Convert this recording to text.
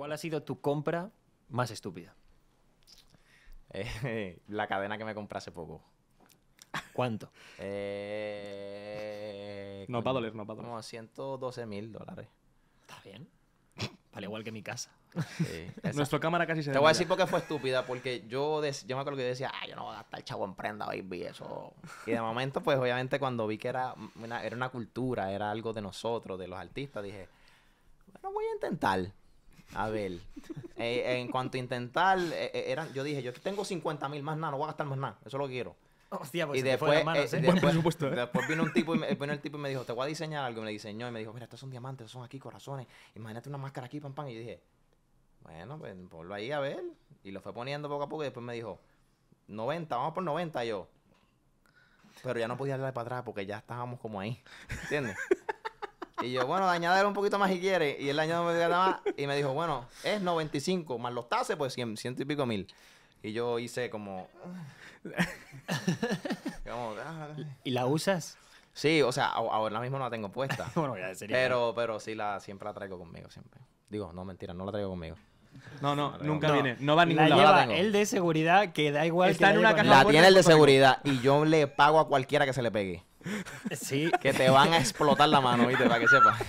¿Cuál ha sido tu compra más estúpida? Eh, la cadena que me compré hace poco. ¿Cuánto? Eh, no va a doler, no va a doler. Como 112 mil dólares. Está bien. Vale, igual que mi casa. Nuestra cámara casi se. Te voy a decir por qué fue estúpida, porque yo, me acuerdo que decía, ah, yo no voy a gastar chavo en prenda, vi eso. Y de momento, pues obviamente, cuando vi que era era una cultura, era algo de nosotros, de los artistas, dije, bueno, voy a intentar. A ver, eh, eh, en cuanto a intentar, eh, yo dije, yo tengo 50 mil más nada, no voy a gastar más nada, eso lo quiero. Hostia, pues y después, vino un tipo vino el tipo y me dijo, te voy a diseñar algo. Y me diseñó y me dijo, mira, estos son diamantes, estos son aquí, corazones. Imagínate una máscara aquí, pam, pam. Y yo dije, bueno, pues ponlo ahí a ver. Y lo fue poniendo poco a poco y después me dijo, 90, vamos por 90 yo. Pero ya no podía darle para atrás porque ya estábamos como ahí. ¿Entiendes? Y yo, bueno, añadir un poquito más si quiere. Y él añadió un nada más y me dijo, bueno, es 95, más los tases, pues 100, ciento y pico mil. Y yo hice como... Ah". ¿Y la usas? Sí, o sea, ahora mismo no la tengo puesta. Pero, pero sí, la, siempre la traigo conmigo, siempre. Digo, no, mentira, no la traigo conmigo. No, no, nunca viene. No va a ningún la Lleva el de seguridad que da igual. Está en una caja. La tiene el de seguridad y yo le pago a cualquiera que se le pegue. Sí. Que te van a explotar la mano, ¿viste? Para que sepas.